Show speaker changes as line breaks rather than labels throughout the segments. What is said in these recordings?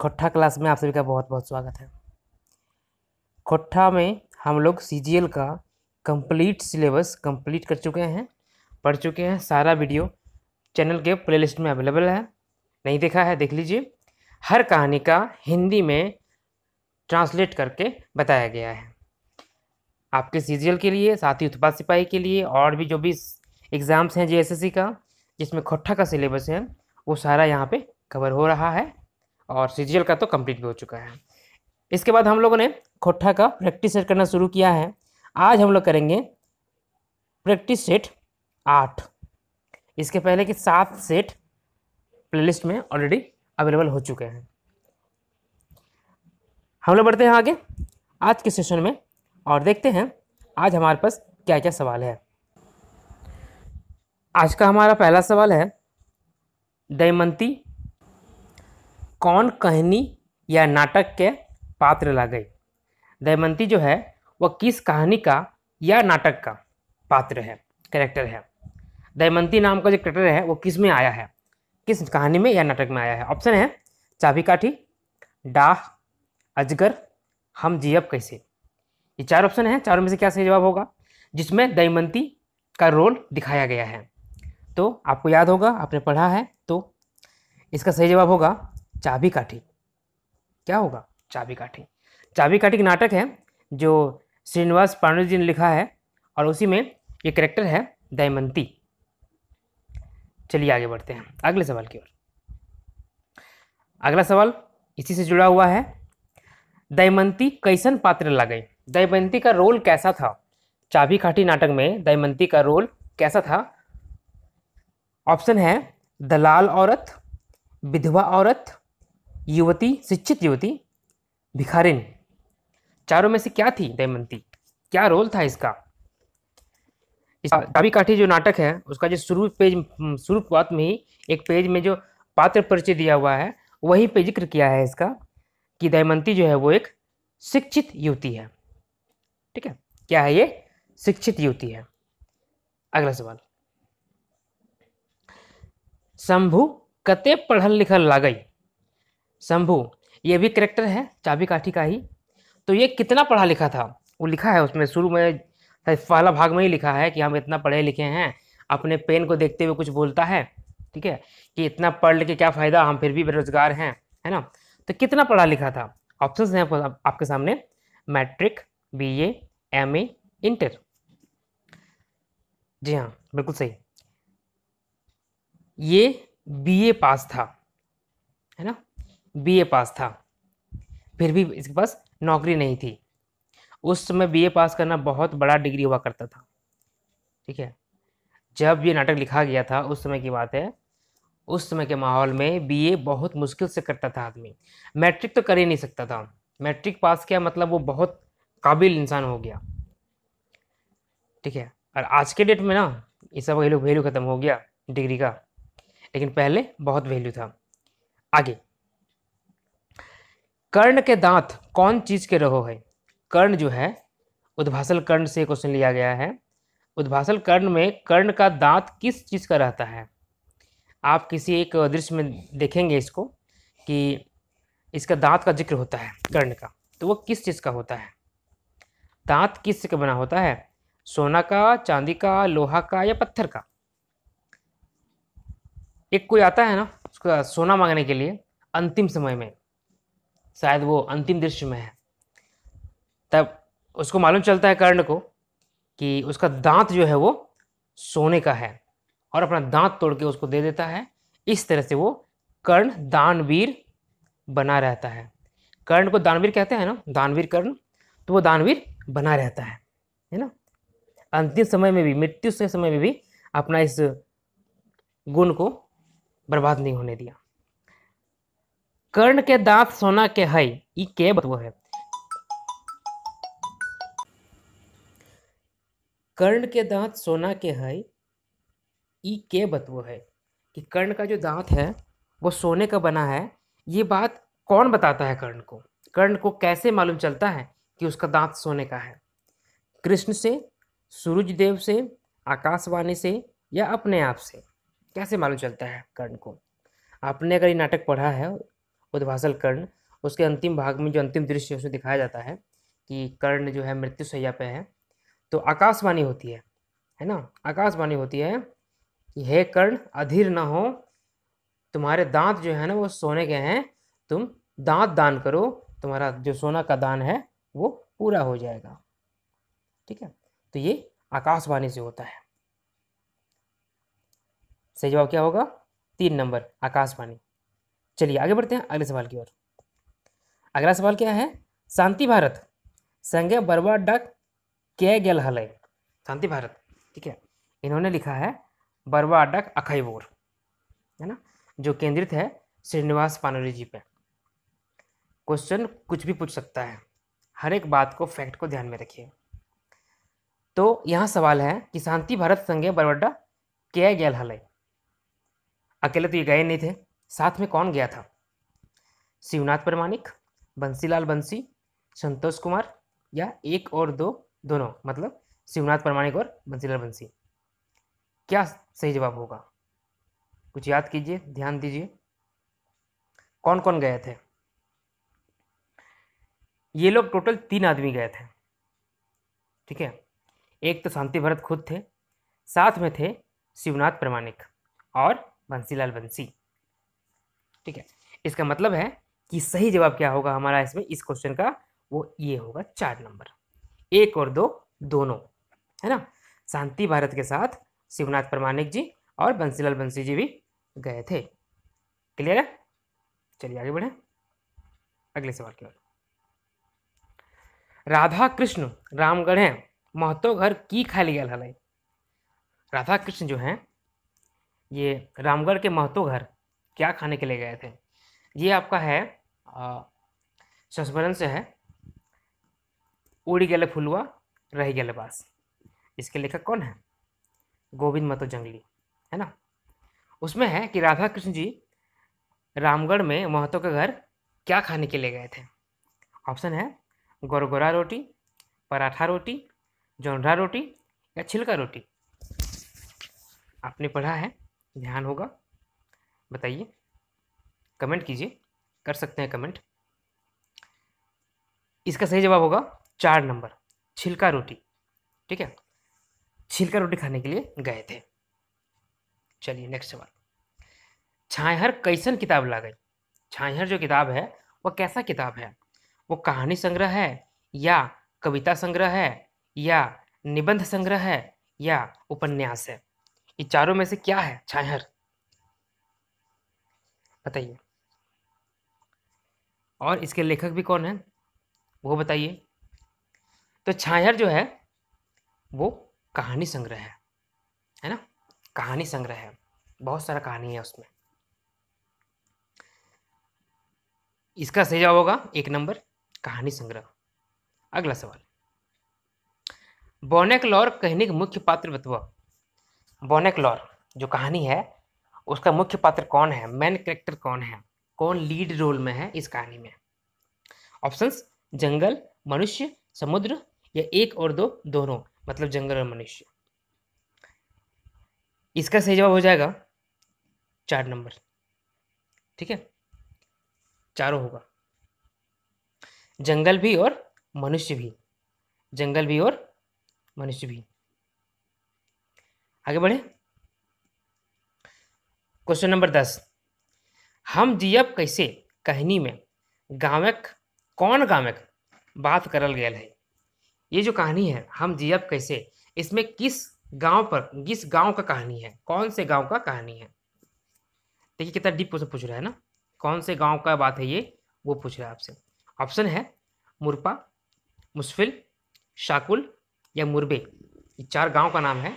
खट्ठा class में आप सभी का बहुत बहुत स्वागत है खट्ठा में हम लोग सी का कंप्लीट सिलेबस कंप्लीट कर चुके हैं पढ़ चुके हैं सारा वीडियो चैनल के प्लेलिस्ट में अवेलेबल है नहीं देखा है देख लीजिए हर कहानी का हिंदी में ट्रांसलेट करके बताया गया है आपके सी के लिए साथ ही उत्पाद सिपाही के लिए और भी जो भी एग्ज़ाम्स हैं जे का जिसमें खट्ठा का सिलेबस है वो सारा यहाँ पर कवर हो रहा है और सी का तो कम्प्लीट भी हो चुका है इसके बाद हम लोगों ने खोटा का प्रैक्टिस सेट करना शुरू किया है आज हम लोग करेंगे प्रैक्टिस सेट आठ इसके पहले के सात सेट प्लेलिस्ट में ऑलरेडी अवेलेबल हो चुके हैं हम लोग बढ़ते हैं आगे आज के सेशन में और देखते हैं आज हमारे पास क्या क्या सवाल है आज का हमारा पहला सवाल है दयमंती कौन कहानी या नाटक के पात्र ला गई दमयंती जो है वह किस कहानी का या नाटक का पात्र है करेक्टर है दयमंती नाम का जो करेक्टर है वो किस में आया है किस कहानी में या नाटक में आया है ऑप्शन है चाबी काठी डाह अजगर हम जियब कैसे ये चार ऑप्शन हैं चारों में से क्या सही जवाब होगा जिसमें दयमंती का रोल दिखाया गया है तो आपको याद होगा आपने पढ़ा है तो इसका सही जवाब होगा चाबी काठी क्या होगा चाबी काठी चाबी काठी एक नाटक है जो श्रीनिवास पांडे जी ने लिखा है और उसी में ये करेक्टर है दयमंती चलिए आगे बढ़ते हैं अगले सवाल की ओर अगला सवाल इसी से जुड़ा हुआ है दयमंती कैसन पात्र ला गई दयमंती का रोल कैसा था चाबी खाटी नाटक में दयमंती का रोल कैसा था ऑप्शन है दलाल औरत विधवा औरत युवती शिक्षित युवती भिखारिन चारों में से क्या थी दयमंती क्या रोल था इसका चाबी काठी जो नाटक है उसका जो शुरू पेज हम्म, शुरूआत में ही एक पेज में जो पात्र परिचय दिया हुआ है वहीं पे जिक्र किया है इसका कि दयमंती जो है वो एक शिक्षित युवती है ठीक है क्या है ये शिक्षित युवती है अगला सवाल शंभु कते पढ़ल लिखल लागई शंभू ये भी करेक्टर है चाबी काठी का ही तो ये कितना पढ़ा लिखा था वो लिखा है उसमें शुरू में पहला भाग में ही लिखा है कि हम इतना पढ़े लिखे हैं अपने पेन को देखते हुए कुछ बोलता है ठीक है कि इतना पढ़ लिख के क्या फ़ायदा हम फिर भी बेरोजगार हैं है ना तो कितना पढ़ा लिखा था ऑप्शंस हैं आपके सामने मैट्रिक बीए, एमए, इंटर जी हाँ बिल्कुल सही ये बीए पास था है ना बीए पास था फिर भी इसके पास नौकरी नहीं थी उस समय बीए पास करना बहुत बड़ा डिग्री हुआ करता था ठीक है जब ये नाटक लिखा गया था उस समय की बात है उस समय के माहौल में बीए बहुत मुश्किल से करता था आदमी मैट्रिक तो कर ही नहीं सकता था मैट्रिक पास किया मतलब वो बहुत काबिल इंसान हो गया ठीक है और आज के डेट में ना ये सब वैल्यू वैल्यू ख़त्म हो गया डिग्री का लेकिन पहले बहुत वैल्यू था आगे कर्ण के दांत कौन चीज के रहो है कर्ण जो है उद्भासल कर्ण से क्वेश्चन लिया गया है उद्भासल कर्ण में कर्ण का दांत किस चीज का रहता है आप किसी एक दृश्य में देखेंगे इसको कि इसका दांत का जिक्र होता है कर्ण का तो वो किस चीज़ का होता है दांत किस का बना होता है सोना का चांदी का लोहा का या पत्थर का एक कोई आता है ना उसका सोना मांगने के लिए अंतिम समय में शायद वो अंतिम दृश्य में है तब उसको मालूम चलता है कर्ण को कि उसका दांत जो है वो सोने का है और अपना दांत तोड़ के उसको दे देता है इस तरह से वो कर्ण दानवीर बना रहता है कर्ण को दानवीर कहते हैं ना दानवीर कर्ण तो वो दानवीर बना रहता है है ना अंतिम समय में भी मृत्यु के समय में भी अपना इस गुण को बर्बाद नहीं होने दिया कर्ण के दांत सोना के हई ई के बतबो है कर्ण के दांत सोना के हई ई के बतबो है कि कर्ण का जो दांत है वो सोने का बना है ये बात कौन बताता है कर्ण को कर्ण को कैसे मालूम चलता है कि उसका दांत सोने का है कृष्ण से सूरज देव से आकाशवाणी से या अपने आप से कैसे मालूम चलता है कर्ण को आपने अगर ये नाटक पढ़ा है उद्भासल कर्ण उसके अंतिम भाग में जो अंतिम दृश्य उसमें दिखाया जाता है कि कर्ण जो है मृत्यु सैया पे है तो आकाशवाणी होती है है ना आकाशवाणी होती है कि हे कर्ण अधीर ना हो तुम्हारे दांत जो है ना वो सोने के हैं तुम दांत दान करो तुम्हारा जो सोना का दान है वो पूरा हो जाएगा ठीक है तो ये आकाशवाणी से होता है सही जवाब क्या होगा तीन नंबर आकाशवाणी चलिए आगे बढ़ते हैं अगले सवाल की ओर अगला सवाल क्या है शांति भारत संगे बरवा डक के गल हल शांति भारत ठीक है इन्होंने लिखा है बरवा डक अखैबोर है ना जो केंद्रित है श्रीनिवास पानोरी जी पे क्वेश्चन कुछ भी पूछ सकता है हर एक बात को फैक्ट को ध्यान में रखिए तो यहाँ सवाल है कि शांति भारत संघ बरवड्डा क्या गया हल अकेले तो ये गए नहीं थे साथ में कौन गया था शिवनाथ प्रमाणिक बंसीलाल बंसी संतोष कुमार या एक और दो दोनों मतलब शिवनाथ प्रमाणिक और बंसीलाल बंसी क्या सही जवाब होगा कुछ याद कीजिए ध्यान दीजिए कौन कौन गए थे ये लोग टोटल तीन आदमी गए थे ठीक है एक तो शांति भरत खुद थे साथ में थे शिवनाथ प्रमाणिक और बंसीलाल बंसी ठीक है इसका मतलब है कि सही जवाब क्या होगा हमारा इसमें इस क्वेश्चन का वो ये होगा चार नंबर एक और दो दोनों है ना शांति भारत के साथ शिवनाथ प्रमाणिक जी और बंसीलाल बंसी जी भी गए थे क्लियर है चलिए आगे बढ़े अगले सवाल की ओर राधा कृष्ण रामगढ़ है महतो घर की खाली गया राधा कृष्ण जो हैं ये रामगढ़ के महतो घर क्या खाने के लिए गए थे ये आपका है संस्मरण से है उड़ गले फुलवा रही गले बास इसके लेखक कौन है गोविंद मतो जंगली है ना उसमें है कि राधा कृष्ण जी रामगढ़ में महतो के घर क्या खाने के लिए गए थे ऑप्शन है गोरगोरा रोटी पराठा रोटी जोंढरा रोटी या छिलका रोटी आपने पढ़ा है ध्यान होगा बताइए कमेंट कीजिए कर सकते हैं कमेंट इसका सही जवाब होगा चार नंबर छिलका रोटी ठीक है छिलका रोटी खाने के लिए गए थे चलिए नेक्स्ट सवाल छायहर कैसन किताब ला गई छायहर जो किताब है वह कैसा किताब है वो कहानी संग्रह है या कविता संग्रह है या निबंध संग्रह है या उपन्यास है ये चारों में से क्या है छायहर बताइए और इसके लेखक भी कौन है वो बताइए तो छायर जो है वो कहानी संग्रह है है ना कहानी संग्रह है बहुत सारा कहानी है उसमें इसका सही जवाब होगा एक नंबर कहानी संग्रह अगला सवाल बोनेक लॉर कहने के मुख्य पात्र बतवा बोनेक लॉर जो कहानी है उसका मुख्य पात्र कौन है मैन करेक्टर कौन है कौन लीड रोल में है इस कहानी में ऑप्शन जंगल मनुष्य समुद्र या एक और दो दोनों मतलब जंगल और मनुष्य इसका सही जवाब हो जाएगा चार नंबर ठीक है चारों होगा जंगल भी और मनुष्य भी जंगल भी और मनुष्य भी आगे बढ़े क्वेश्चन नंबर दस हम जियब कैसे कहनी में गाँवक कौन गावक बात करल गया है ये जो कहानी है हम जियब कैसे इसमें किस गांव पर किस गांव का कहानी है कौन से गांव का कहानी है देखिए कितना डीप क्वेश्चन पूछ रहा है ना कौन से गांव का बात है ये वो पूछ रहा है आपसे ऑप्शन है मुरपा मुस्फिल शाकुल या मुरबे ये चार गांव का नाम है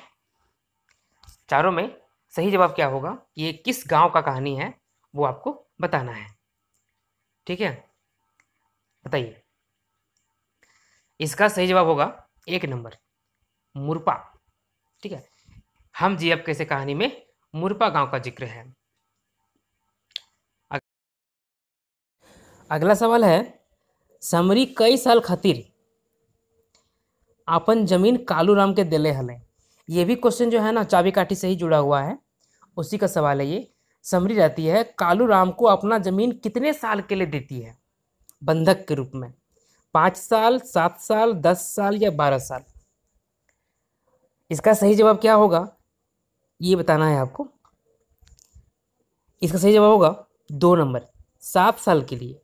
चारों में सही जवाब क्या होगा ये किस गांव का कहानी है वो आपको बताना है ठीक है बताइए इसका सही जवाब होगा एक नंबर मुरपा ठीक है हम जी अब कैसे कहानी में मुरपा गांव का जिक्र है अगला सवाल है समरी कई साल खातिर अपन जमीन कालू राम के दिले हलें ये भी क्वेश्चन जो है ना चाबी काठी से ही जुड़ा हुआ है उसी का सवाल है ये समरी रहती है कालू राम को अपना जमीन कितने साल के लिए देती है बंधक के रूप में पाँच साल सात साल दस साल या बारह साल इसका सही जवाब क्या होगा ये बताना है आपको इसका सही जवाब होगा दो नंबर सात साल के लिए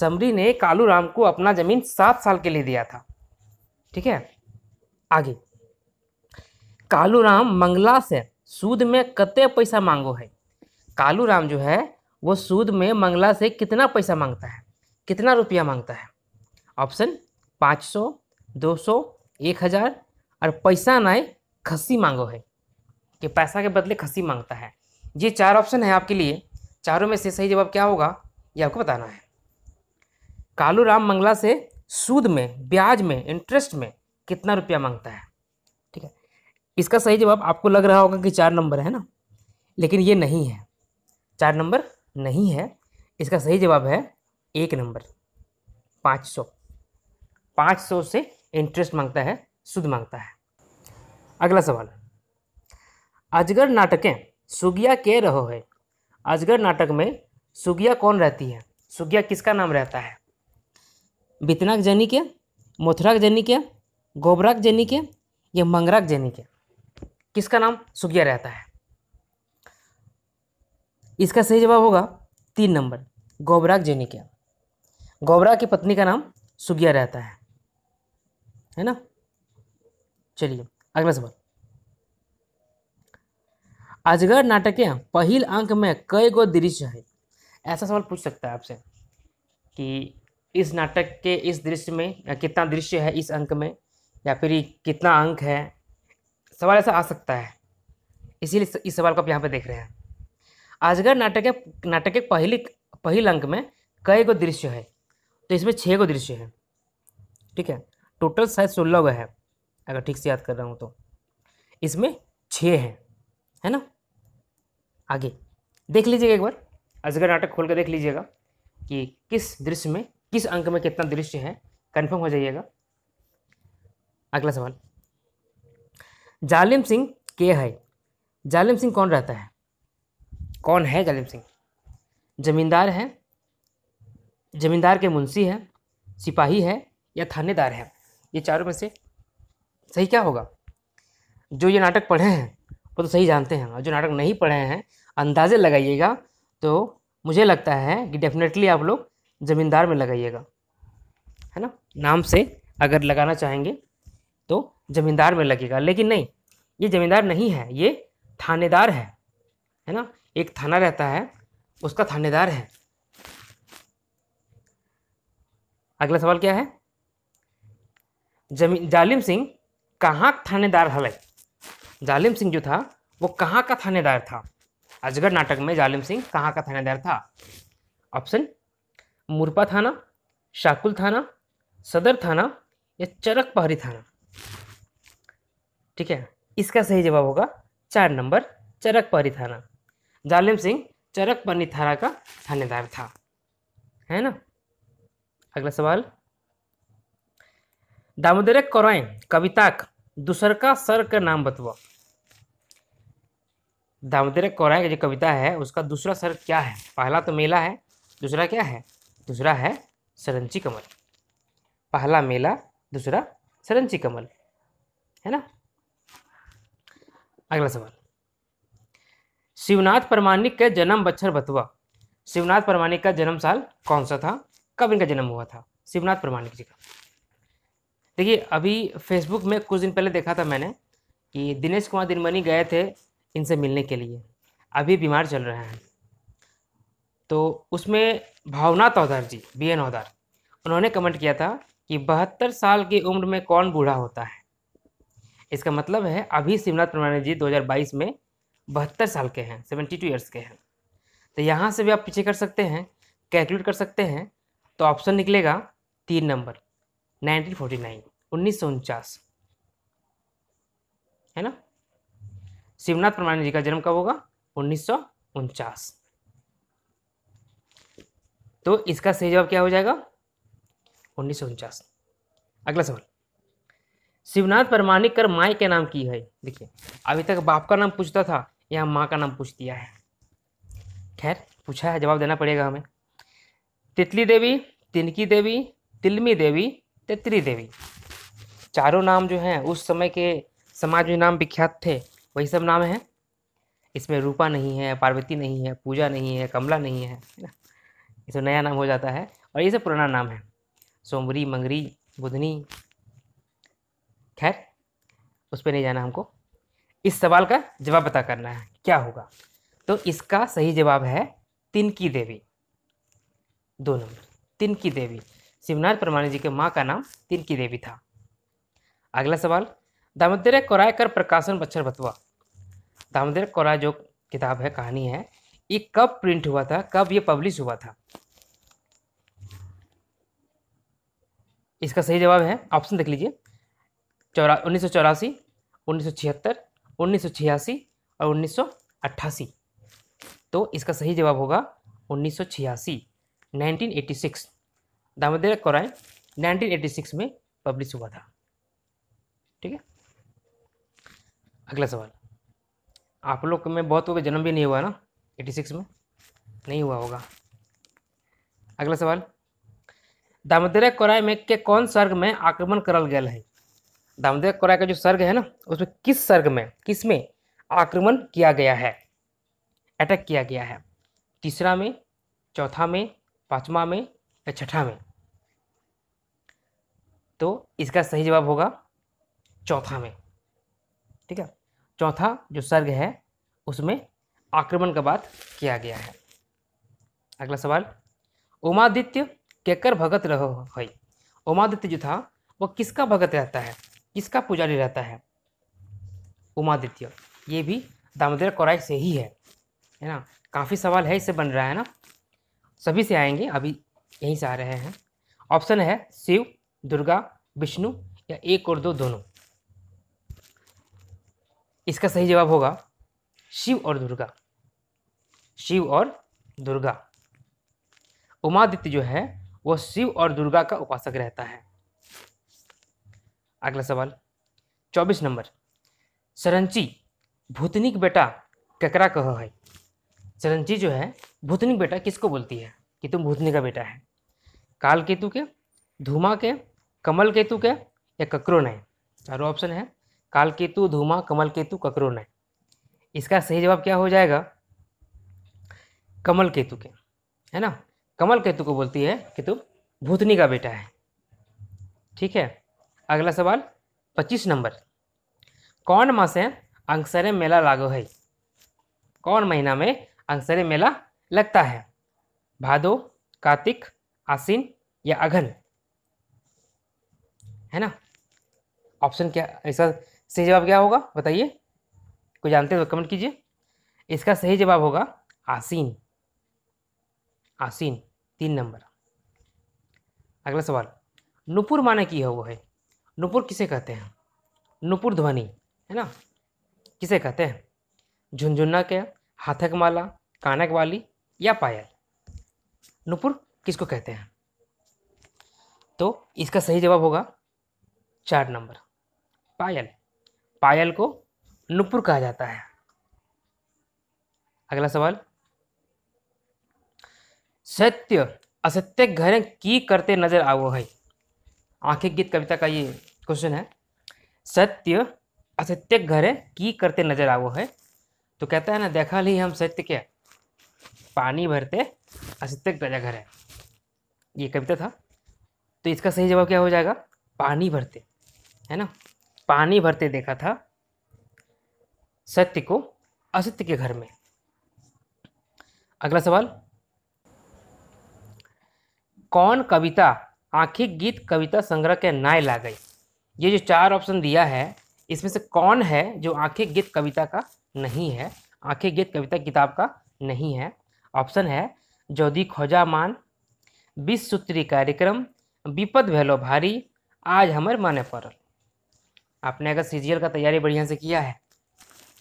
समरी ने कालू राम को अपना जमीन सात साल के लिए दिया था ठीक है आगे कालू राम मंगला से सूद में कते पैसा मांगो है कालू राम जो है वो सूद में मंगला से कितना पैसा मांगता है कितना रुपया मांगता है ऑप्शन पाँच सौ दो सौ एक हज़ार और पैसा नाय खसी मांगो है कि पैसा के बदले खसी मांगता है ये चार ऑप्शन है आपके लिए चारों में से सही जवाब क्या होगा ये आपको बताना है कालू राम मंगला से सूद में ब्याज में इंटरेस्ट में कितना रुपया मांगता है इसका सही जवाब आपको लग रहा होगा कि चार नंबर है ना लेकिन ये नहीं है चार नंबर नहीं है इसका सही जवाब है एक नंबर पाँच सौ पाँच सौ से इंटरेस्ट मांगता है सुद मांगता है अगला सवाल अजगर नाटकें सुगिया के रहो है अजगर नाटक में सुगिया कौन रहती है सुगिया किसका नाम रहता है बितनाक जनी के मथुराक जनी के गोबराक जनी के या मंगराक जनी के किसका नाम सुगिया रहता है इसका सही जवाब होगा तीन नंबर गौबराग जेनिकिया गौबरा की पत्नी का नाम सुगिया रहता है है ना चलिए अगला सवाल अजगर नाटक या पहल अंक में कई गो दृश्य है ऐसा सवाल पूछ सकता है आपसे कि इस नाटक के इस दृश्य में या कितना दृश्य है इस अंक में या फिर कितना अंक है सवाल ऐसा आ सकता है इसीलिए इस सवाल को आप यहाँ पर देख रहे हैं अजगर नाटक नाटक के पहले पहले अंक में कई गो दृश्य है तो इसमें छः गो दृश्य है ठीक है टोटल शायद सोलह गो है अगर ठीक से याद कर रहा हूँ तो इसमें छः हैं है ना आगे देख लीजिएगा एक बार अजगर नाटक खोल कर देख लीजिएगा कि किस दृश्य में किस अंक में कितना दृश्य है कन्फर्म हो जाइएगा अगला सवाल जालिम सिंह के है जालिम सिंह कौन रहता है कौन है जालिम सिंह जमींदार है जमींदार के मुंशी है सिपाही है या थानेदार है ये चारों में से सही क्या होगा जो ये नाटक पढ़े हैं वो तो सही जानते हैं और जो नाटक नहीं पढ़े हैं अंदाजे लगाइएगा तो मुझे लगता है कि डेफिनेटली आप लोग ज़मींदार में लगाइएगा है ना नाम से अगर लगाना चाहेंगे तो जमींदार में लगेगा लेकिन नहीं ये जमींदार नहीं है ये थानेदार है है ना एक थाना रहता है उसका थानेदार है अगला सवाल क्या है जमी जालिम सिंह कहाँ थानेदार हल जालिम सिंह जो था वो कहाँ का थानेदार था अजगर नाटक में जालिम सिंह कहाँ का थानेदार था ऑप्शन मुरपा थाना शाकुल थाना सदर थाना या चरक पहरी थाना ठीक है इसका सही जवाब होगा चार नंबर चरकपरी थाना जालिम सिंह चरकपनी थाना का थानेदार था है ना अगला सवाल दामोदरक कौराएं कविताक दूसर का सर का नाम बतवा दामोदर कौराएं की जो कविता है उसका दूसरा सर क्या है पहला तो मेला है दूसरा क्या है दूसरा है सरंची कमल पहला मेला दूसरा सरंची कमल है ना अगला सवाल शिवनाथ प्रमाणिक का जन्म बच्छर बतुआ शिवनाथ प्रमाणिक का जन्म साल कौन सा था कब इनका जन्म हुआ था शिवनाथ प्रमाणिक जी का देखिए अभी फेसबुक में कुछ दिन पहले देखा था मैंने कि दिनेश कुमार दिनमणि गए थे इनसे मिलने के लिए अभी बीमार चल रहे हैं तो उसमें भावना तौदार जी बी एन औदार उन्होंने कमेंट किया था कि बहत्तर साल की उम्र में कौन बूढ़ा होता है इसका मतलब है अभी शिवनाथ प्रमाणी जी 2022 में बहत्तर साल के हैं सेवेंटी टू ईयर्स के हैं तो यहाँ से भी आप पीछे कर सकते हैं कैलकुलेट कर सकते हैं तो ऑप्शन निकलेगा तीन नंबर नाइनटीन फोर्टी नाइन उन्नीस सौ उनचास है ना शिवनाथ प्रमाणी जी का जन्म कब होगा उन्नीस सौ उनचास तो इसका सही जवाब क्या हो जाएगा उन्नीस सौ उनचास अगला सवाल शिवनाथ प्रमाणिक कर माई के नाम की है देखिए अभी तक बाप का नाम पूछता था यहाँ माँ का नाम पूछ दिया है खैर पूछा है जवाब देना पड़ेगा हमें तितली देवी तिनकी देवी तिलमी देवी तित्री देवी चारों नाम जो हैं उस समय के समाज में नाम विख्यात थे वही सब नाम हैं इसमें रूपा नहीं है पार्वती नहीं है पूजा नहीं है कमला नहीं है ना ये नया नाम हो जाता है और ये सब पुराना नाम है सोमरी मंगरी बुधनी खैर उस पर नहीं जाना हमको इस सवाल का जवाब पता करना है क्या होगा तो इसका सही जवाब है तिनकी देवी दो नंबर तिनकी देवी शिवनाथ परमाणु जी के माँ का नाम तिनकी देवी था अगला सवाल दामोदर कोराय कर प्रकाशन बच्चर बतवा दामोदर कोराय जो किताब है कहानी है ये कब प्रिंट हुआ था कब ये पब्लिश हुआ था इसका सही जवाब है ऑप्शन देख लीजिए चौरा उन्नीस सौ चौरासी उन्नीस सौ छिहत्तर उन्नीस सौ छियासी और उन्नीस सौ अट्ठासी तो इसका सही जवाब होगा उन्नीस सौ छियासी नाइनटीन एटी सिक्स दामोदर कौराय नाइनटीन एटी सिक्स में पब्लिश हुआ था ठीक है अगला सवाल आप लोग में बहुत लोग जन्म भी नहीं हुआ ना एटी सिक्स में नहीं हुआ होगा अगला सवाल दामोदर कोराय में के कौन स्वर्ग में आक्रमण करल गया है दामोदर कोराय का जो सर्ग है ना उसमें किस सर्ग में किस में आक्रमण किया गया है अटैक किया गया है तीसरा में चौथा में पांचवा में या छठा में तो इसका सही जवाब होगा चौथा में ठीक है चौथा जो सर्ग है उसमें आक्रमण का बात किया गया है अगला सवाल उमादित्य केकर भगत रहो है उमादित्य जो था वो किसका भगत रहता है किसका पुजारी रहता है उमादित्य ये भी दामोदर कौराय से ही है है ना काफ़ी सवाल है इससे बन रहा है ना सभी से आएंगे अभी यहीं से आ रहे हैं ऑप्शन है शिव दुर्गा विष्णु या एक और दो दोनों इसका सही जवाब होगा शिव और दुर्गा शिव और दुर्गा उमादित्य जो है वह शिव और दुर्गा का उपासक रहता है अगला सवाल चौबीस नंबर सरंची भूतनिक बेटा ककरा कह है सरंची जो है भूतनिक बेटा किसको बोलती है कि तुम भूतनी का बेटा है काल केतु के धूमा के कमल केतु के या ककरो नए चारों ऑप्शन है काल केतु धूमा कमल केतु ककरो नए इसका सही जवाब क्या हो जाएगा कमल केतु के है ना कमल केतु को बोलती है कि तुम भूतनी का बेटा है ठीक है अगला सवाल पच्चीस नंबर कौन मास है अंसरे मेला लागू है कौन महीना में अंसरे मेला लगता है भादो कार्तिक आसिन या अघन है ना ऑप्शन क्या इसका सही जवाब क्या होगा बताइए कोई जानते हैं तो कमेंट कीजिए इसका सही जवाब होगा आसीन आसीन तीन नंबर अगला सवाल नुपुर माने की है वो है नुपुर किसे कहते हैं नुपुर ध्वनि है ना किसे कहते हैं झुनझुन्ना के हाथक माला कानक वाली या पायल नुपुर किसको कहते हैं तो इसका सही जवाब होगा चार नंबर पायल पायल को नुपुर कहा जाता है अगला सवाल सत्य असत्य घरें की करते नजर आवो है आंखें गीत कविता का ये क्वेश्चन है सत्य असत्य घरे की करते नजर आवो है तो कहता है ना देखा ली हम सत्य क्या पानी भरते असत्य राजा घर है ये कविता था तो इसका सही जवाब क्या हो जाएगा पानी भरते है ना पानी भरते देखा था सत्य को असत्य के घर में अगला सवाल कौन कविता आंखिक गीत कविता संग्रह के नाय ला गई ये जो चार ऑप्शन दिया है इसमें से कौन है जो आंखें गीत कविता का नहीं है आंखें गीत कविता किताब का नहीं है ऑप्शन है खोजा मान बीस सूत्री कार्यक्रम विपद भैलो भारी आज हमर माने पड़ल आपने अगर सी का तैयारी बढ़िया से किया है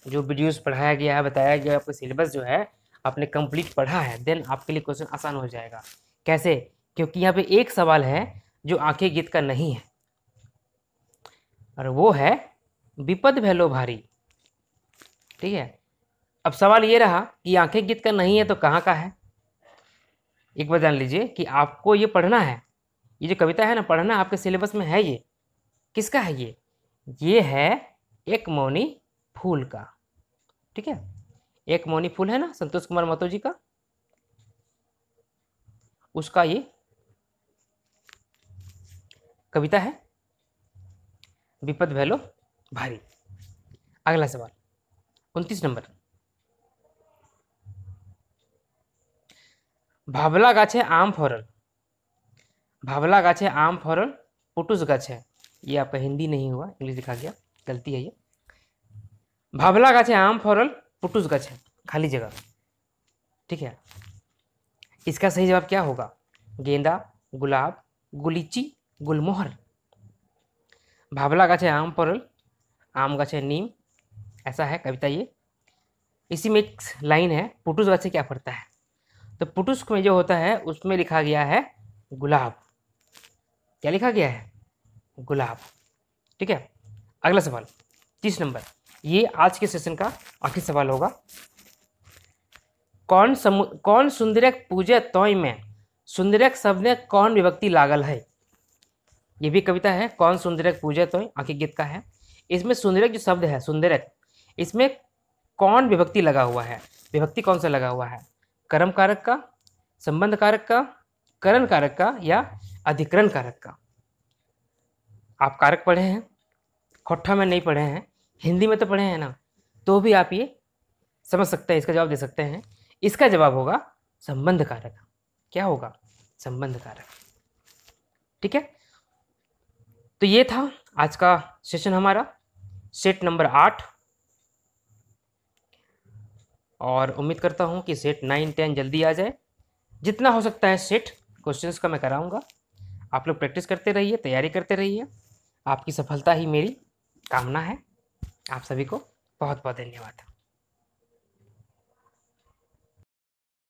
जो वीडियोस पढ़ाया गया है बताया गया आपका सिलेबस जो है आपने कंप्लीट पढ़ा है देन आपके लिए क्वेश्चन आसान हो जाएगा कैसे क्योंकि यहाँ पे एक सवाल है जो आंखें गीत का नहीं है और वो है विपद भैलो भारी ठीक है अब सवाल ये रहा कि आंखें गीत का नहीं है तो कहाँ का है एक बार जान लीजिए कि आपको ये पढ़ना है ये जो कविता है ना पढ़ना आपके सिलेबस में है ये किसका है ये ये है एक मौनी फूल का ठीक है एक मौनी फूल है ना संतोष कुमार महतो जी का उसका ये कविता है विपद भैलो भारी अगला सवाल उनतीस नंबर भावला गाछे आम फरल भावला गाछे आम फरल पुटुस गाछे ये आपका हिंदी नहीं हुआ इंग्लिश दिखा गया गलती है ये भावला गाछे आम फरल पुटुस गाछे खाली जगह ठीक है इसका सही जवाब क्या होगा गेंदा गुलाब गुलीची गुलमोहर भावला गाছে आम पड़ल आम गाছে नीम ऐसा है कविता ये इसी में एक लाइन है पुटुस गाছে क्या पड़ता है तो पुटुस में जो होता है उसमें लिखा गया है गुलाब क्या लिखा गया है गुलाब ठीक है अगला सवाल तीस नंबर ये आज के सेशन का आखिरी सवाल होगा कौन समु कौन सुंदरक पूजे तोय में सुंदरक शब्द कौन विभक्ति लागल है ये भी कविता है कौन सुंदरक पूजे तो आखिर गीत का है इसमें सुंदरक जो शब्द है सुंदरक इसमें कौन विभक्ति लगा हुआ है विभक्ति कौन सा लगा हुआ है कर्म कारक का संबंध कारक का करण कारक का या अधिकरण कारक का आप कारक पढ़े हैं खोठा में नहीं पढ़े हैं हिंदी में तो पढ़े हैं ना तो भी आप ये समझ सकते हैं इसका जवाब दे सकते हैं इसका जवाब होगा संबंध कारक क्या होगा संबंध कारक ठीक है तो ये था आज का सेशन हमारा सेट नंबर आठ और उम्मीद करता हूँ कि सेट नाइन टेन जल्दी आ जाए जितना हो सकता है सेट क्वेश्चंस का मैं कराऊँगा आप लोग प्रैक्टिस करते रहिए तैयारी करते रहिए आपकी सफलता ही मेरी कामना है आप सभी को बहुत बहुत धन्यवाद